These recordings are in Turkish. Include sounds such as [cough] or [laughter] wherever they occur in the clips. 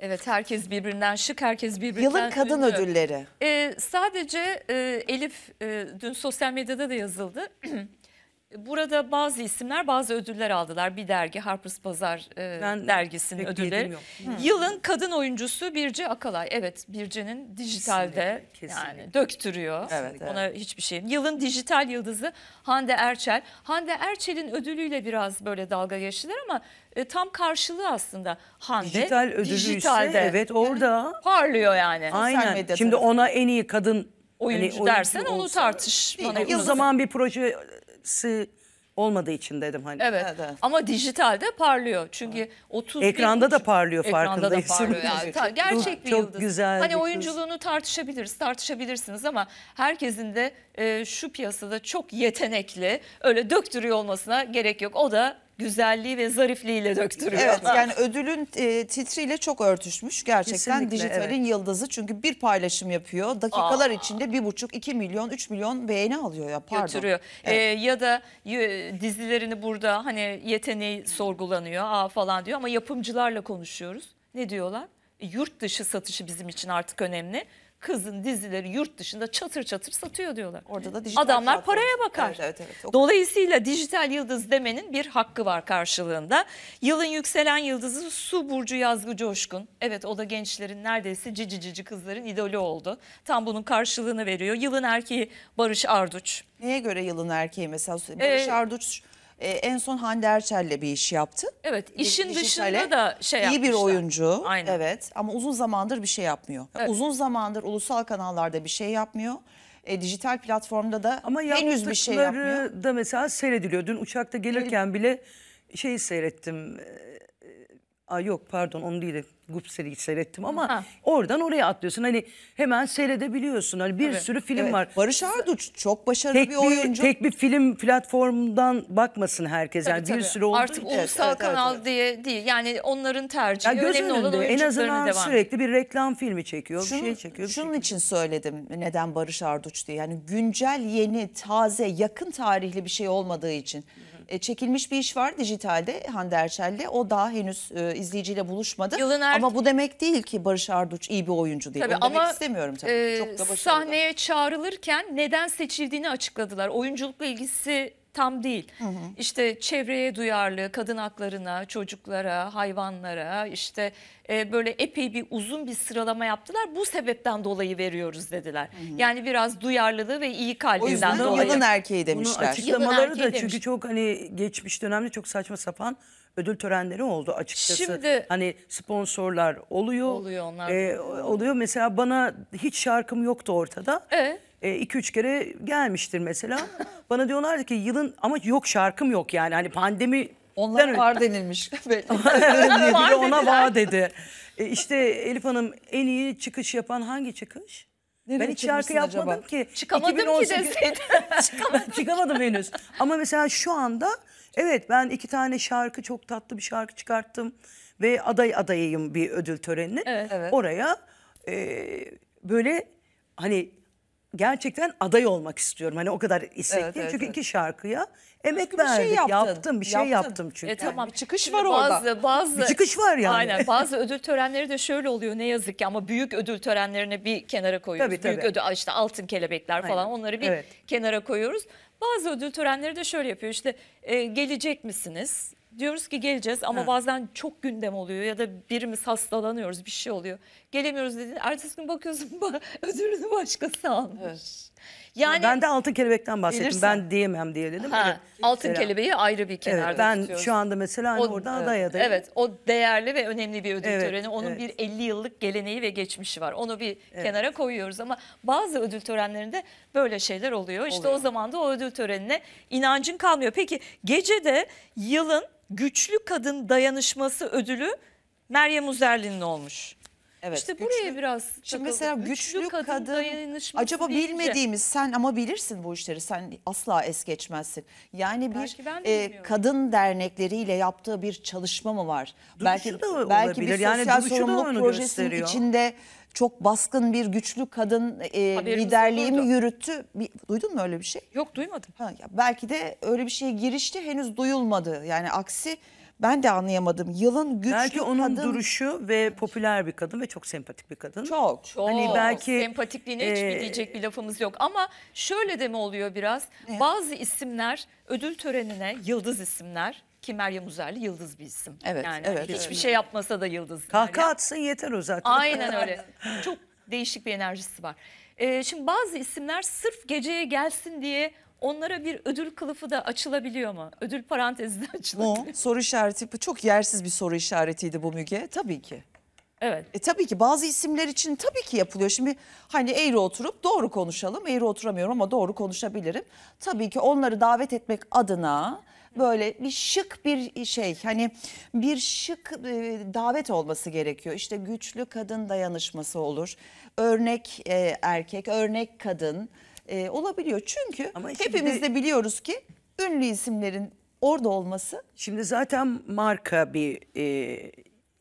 Evet herkes birbirinden şık, herkes birbirinden Yılın kadın ünlü. ödülleri. Ee, sadece e, Elif e, dün sosyal medyada da yazıldı. [clears throat] Burada bazı isimler bazı ödüller aldılar. Bir dergi Harper's Bazaar e, ben dergisinin ödülleri. Yılın kadın oyuncusu Birce Akalay. Evet Birce'nin dijitalde kesinlikle, kesinlikle. yani döktürüyor. Evet, Ona evet. hiçbir şey. Yılın dijital yıldızı Hande Erçel. Hande Erçel'in ödülüyle biraz böyle dalga geçtiler ama e, tam karşılığı aslında Hande. Dijital ödülü dijitalde. ise evet orada. Parlıyor yani. Aynen. Şimdi ona en iyi kadın hani oyuncu hani, dersen oyuncu onu tartışma. O zaman bir proje görüntüsü olmadığı için dedim hani. Evet. evet. Ama dijitalde parlıyor. Çünkü 30 ekranda bin, da parlıyor farkındayız. Ekranda da parlıyor. Yani. Ta, gerçek bir çok yıldız. güzel. Hani oyunculuğunu kız. tartışabiliriz, tartışabilirsiniz ama herkesin de e, şu piyasada çok yetenekli, öyle döktürüyor olmasına gerek yok. O da güzelliği ve zarifliğiyle döktürüyor. Evet [laughs] yani ödülün e, titriyle çok örtüşmüş gerçekten Kesinlikle, dijitalin evet. yıldızı. Çünkü bir paylaşım yapıyor. Dakikalar Aa. içinde bir buçuk, iki milyon, üç milyon beğeni alıyor ya pardon. Götürüyor. Evet. Ee, ya da dizilerini burada hani yeteneği sorgulanıyor Aa falan diyor ama yapımcılarla konuşuyoruz. Ne diyorlar? E, yurt dışı satışı bizim için artık önemli kızın dizileri yurt dışında çatır çatır satıyor diyorlar. Orada da dijital Adamlar platform. paraya bakar. Evet, evet, evet, Dolayısıyla dijital yıldız demenin bir hakkı var karşılığında. Yılın yükselen yıldızı Su Burcu Yazgı Coşkun. Evet o da gençlerin neredeyse cici cici kızların idolü oldu. Tam bunun karşılığını veriyor. Yılın erkeği Barış Arduç. Neye göre yılın erkeği mesela? Barış ee, Arduç e, en son Hande Erçel'le bir iş yaptı. Evet işin dışında da şey yapmışlar. İyi bir oyuncu. Aynen. Evet ama uzun zamandır bir şey yapmıyor. Evet. Uzun zamandır ulusal kanallarda bir şey yapmıyor. E, dijital platformda da ama henüz bir şey yapmıyor. Ama da mesela seyrediliyor. Dün uçakta gelirken bile şeyi seyrettim Aa, yok pardon onu değil de Gup seriyi seyrettim ama ha. oradan oraya atlıyorsun. Hani hemen seyredebiliyorsun. Hani bir evet. sürü film evet. var. Barış Arduç çok başarılı tek bir oyuncu. Bir, tek bir film platformundan bakmasın herkes. Tabii, yani tabii. bir sürü oldu Artık için. ulusal evet, kanal evet, diye değil. Yani onların tercihi yani önemli önünde, olan En azından devam. sürekli bir reklam filmi çekiyor. Şunu, şey bir şey çekiyor. şunun şey. için söyledim neden Barış Arduç diye. Yani güncel, yeni, taze, yakın tarihli bir şey olmadığı için. Hı -hı. E, çekilmiş bir iş var dijitalde Hande Erçel'le. O daha henüz e, izleyiciyle buluşmadı. Yılın er... Ama bu demek değil ki Barış Arduç iyi bir oyuncu değil. Tabii, Onu ama, demek istemiyorum tabii. E, Çok da Sahneye çağrılırken neden seçildiğini açıkladılar. Oyunculukla ilgisi tam değil. Hı hı. İşte çevreye duyarlı, kadın haklarına, çocuklara, hayvanlara işte e, böyle epey bir uzun bir sıralama yaptılar. Bu sebepten dolayı veriyoruz dediler. Hı hı. Yani biraz duyarlılığı ve iyi kalbinden o dolayı. O yılın erkeği demişler. Bunu açıklamaları erkeği da demiş. çünkü çok hani geçmiş dönemde çok saçma sapan ödül törenleri oldu açıkçası. Şimdi, hani sponsorlar oluyor. Oluyor onlar. E, oluyor. Mesela bana hiç şarkım yoktu ortada. Evet e, iki üç kere gelmiştir mesela. Bana diyorlardı ki yılın ama yok şarkım yok yani hani pandemi onlar var denilmiş. [laughs] ona var dedi. E işte Elif Hanım en iyi çıkış yapan hangi çıkış? Nereye ben hiç şarkı yapmadım acaba? ki. Çıkamadım 2018... ki [laughs] [laughs] Çıkamadım. Çıkamadım henüz. Ama mesela şu anda evet ben iki tane şarkı çok tatlı bir şarkı çıkarttım. Ve aday adayıyım bir ödül törenine. Evet. Oraya e, böyle hani gerçekten aday olmak istiyorum. Hani o kadar istekli evet, evet, çünkü evet. iki şarkıya emek çünkü verdik. şey yaptın. yaptım, bir şey yaptım, çünkü. E, tamam. bir çıkış var bazı, orada. Bazı bir çıkış var yani. Aynen. Bazı ödül törenleri de şöyle oluyor ne yazık ki ama büyük ödül törenlerini bir kenara koyuyoruz. Tabii, tabii. Büyük ödül işte altın kelebekler falan aynen. onları bir evet. kenara koyuyoruz. Bazı ödül törenleri de şöyle yapıyor işte e, gelecek misiniz diyoruz ki geleceğiz ama ha. bazen çok gündem oluyor ya da birimiz hastalanıyoruz bir şey oluyor. Gelemiyoruz dedin. Ertesi gün bakıyorsun [laughs] ödülünü başkası almış. Evet. Yani ben de altın kelebekten bahsettim. Bilirsin. Ben diyemem diye dedim. Ha, Altın Selam. kelebeği ayrı bir kenarda evet, ben tutuyoruz. şu anda mesela hani o, orada evet, aday Evet, o değerli ve önemli bir ödül evet, töreni. Onun evet. bir 50 yıllık geleneği ve geçmişi var. Onu bir evet. kenara koyuyoruz ama bazı ödül törenlerinde böyle şeyler oluyor. İşte oluyor. o zaman da o ödül törenine inancın kalmıyor. Peki gecede yılın Güçlü Kadın Dayanışması ödülü Meryem Uzerli'nin olmuş. Evet, işte buraya güçlü, biraz takıldım. Şimdi mesela güçlü, güçlü kadın, kadın acaba deyince. bilmediğimiz sen ama bilirsin bu işleri sen asla es geçmezsin. Yani bir e, kadın dernekleriyle yaptığı bir çalışma mı var? Duruşu belki da belki bir sosyal yani sorumluluk projesinin gösteriyor. içinde çok baskın bir güçlü kadın e, liderliği mi yürüttü? Bir, duydun mu öyle bir şey? Yok duymadım. Ha, ya belki de öyle bir şeye girişti henüz duyulmadı. Yani aksi ben de anlayamadım. Yılın güçlü Belki onun kadın... duruşu ve popüler bir kadın ve çok sempatik bir kadın. Çok. çok. Hani belki sempatikliğine e... hiç diyecek bir lafımız yok ama şöyle de mi oluyor biraz? Ne? Bazı isimler ödül törenine yıldız isimler ki Meryem Uzerli yıldız bir isim. Evet, yani evet, hani hiçbir öyle. şey yapmasa da yıldız. Kahkaha atsın yeter o zaten. Aynen öyle. [laughs] Çok değişik bir enerjisi var. Ee, şimdi bazı isimler sırf geceye gelsin diye onlara bir ödül kılıfı da açılabiliyor mu? Ödül parantezi de açılabiliyor. O soru işareti bu çok yersiz bir soru işaretiydi bu Müge tabii ki. Evet. E, tabii ki bazı isimler için tabii ki yapılıyor. Şimdi hani eğri oturup doğru konuşalım. Eğri oturamıyorum ama doğru konuşabilirim. Tabii ki onları davet etmek adına böyle bir şık bir şey hani bir şık e, davet olması gerekiyor. İşte güçlü kadın dayanışması olur. Örnek e, erkek, örnek kadın e, olabiliyor. Çünkü Ama hepimiz de biliyoruz ki ünlü isimlerin orada olması. Şimdi zaten marka bir e,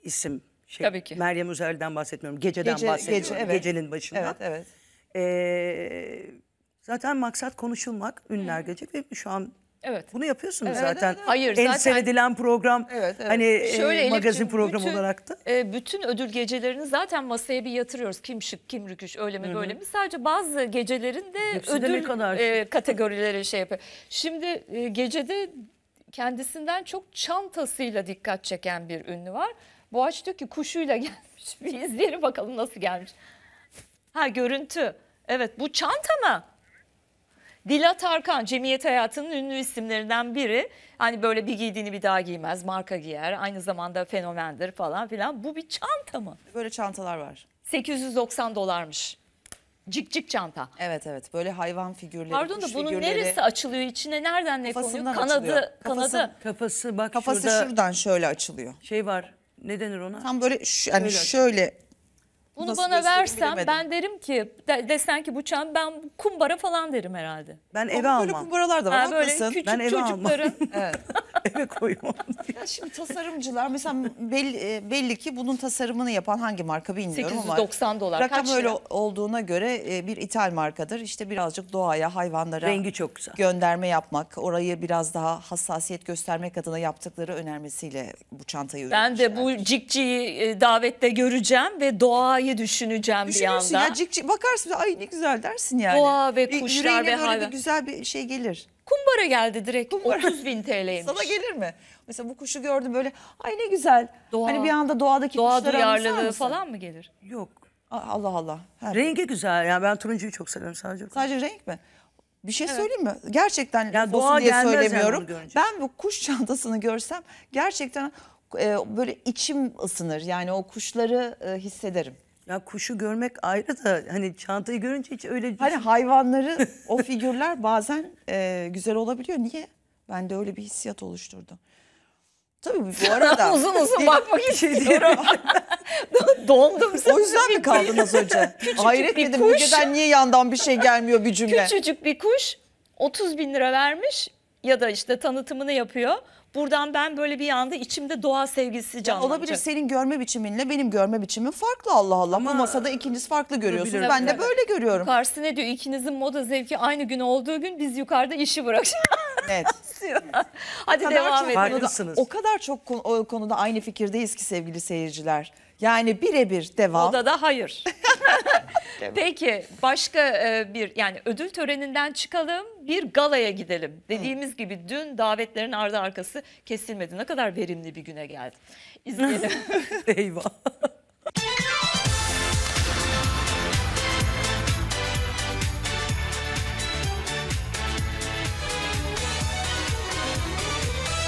isim. Şey, Tabii ki. Meryem Uzerli'den bahsetmiyorum. Geceden gece, bahsediyorum. Gece, evet. Gecenin başında. Evet, evet. E, zaten maksat konuşulmak, ünler Hı. gece ve şu an Evet. Bunu yapıyorsunuz evet, zaten. Evet, evet. Hayır, en zaten... sevilen program evet, evet. hani e, Şöyle, e, magazin programı olarak da. E, bütün ödül gecelerini zaten masaya bir yatırıyoruz. Kim şık, kim rüküş, öyle mi Hı -hı. böyle mi? Sadece bazı gecelerin de Hepsi ödül de kadar? E, kategorileri şey yapıyor. Şimdi e, gecede kendisinden çok çantasıyla dikkat çeken bir ünlü var. Boğaç diyor ki kuşuyla [laughs] gelmiş. Bir izleyelim bakalım nasıl gelmiş. Ha görüntü. Evet bu çanta mı? Dila Tarkan cemiyet hayatının ünlü isimlerinden biri. Hani böyle bir giydiğini bir daha giymez, marka giyer. Aynı zamanda fenomendir falan filan. Bu bir çanta mı? Böyle çantalar var. 890 dolarmış. Cik cik çanta. Evet evet böyle hayvan figürleri. Pardon da bunun figürleri, neresi açılıyor içine nereden ne konuyor? Kanadı, açılıyor. kanadı. Kafası, kafası bak Kafası şurada. şuradan şöyle açılıyor. Şey var ne denir ona? Tam böyle, yani şöyle, şöyle bunu Nasıl bana versem bilemedim. ben derim ki de, desen ki bu çam ben kumbara falan derim herhalde. Ben eve almam. Böyle kumbaralar da var. Ha, böyle küçük ben eve çocukların. almam. [laughs] evet eve koyun. ya şimdi tasarımcılar mesela belli, e, belli ki bunun tasarımını yapan hangi marka bilmiyorum 890 ama dolar. Rakam öyle olduğuna göre e, bir ithal markadır. İşte birazcık doğaya, hayvanlara Rengi çok güzel. gönderme yapmak, orayı biraz daha hassasiyet göstermek adına yaptıkları önermesiyle bu çantayı Ben de bu cikciyi e, davette göreceğim ve doğayı düşüneceğim bir anda. Düşünürsün ya cikci bakarsın ay ne güzel dersin yani. Doğa ve kuşlar Yüreğine ve hayvan. bir güzel bir şey gelir para geldi direkt. 30 bin TL'ymiş. Sana gelir mi? Mesela bu kuşu gördüm böyle ay ne güzel. Doğa, hani bir anda doğadaki doğa kuşlara duyarlılığı falan mı gelir? Yok. Allah Allah. Her Rengi güzel. Yani ben turuncuyu çok severim sadece. Sadece renk mi? Bir şey evet. söyleyeyim mi? Gerçekten Yani doğa diye söylemiyorum. Yani ben bu kuş [laughs] çantasını görsem gerçekten e, böyle içim ısınır. Yani o kuşları e, hissederim. Ya kuşu görmek ayrı da hani çantayı görünce hiç öyle... Hani düşün... Hani hayvanları [laughs] o figürler bazen e, güzel olabiliyor. Niye? Ben de öyle bir hissiyat oluşturdu. Tabii bu [laughs] arada... uzun uzun bakmak istiyorum. Şey [laughs] Dondum. O yüzden mi kaldın az önce? Hayret dedim Müge'den niye yandan bir şey gelmiyor bir cümle? Küçücük bir kuş 30 bin lira vermiş ya da işte tanıtımını yapıyor. Buradan ben böyle bir anda içimde doğa sevgisi canlanacak. Ya olabilir senin görme biçiminle benim görme biçimim farklı Allah Allah. Ama, Bu masada ikiniz farklı görüyorsunuz. Ben de böyle görüyorum. Karşı ne diyor ikinizin moda zevki aynı gün olduğu gün biz yukarıda işi bırakacağız. [laughs] Evet. Hadi o devam edin. Konuda, o kadar çok o konuda aynı fikirdeyiz ki sevgili seyirciler. Yani birebir devam. da hayır. [laughs] Peki başka e, bir yani ödül töreninden çıkalım bir galaya gidelim. Dediğimiz Hı. gibi dün davetlerin ardı arkası kesilmedi. Ne kadar verimli bir güne geldi. İzleyelim. [laughs] Eyvah.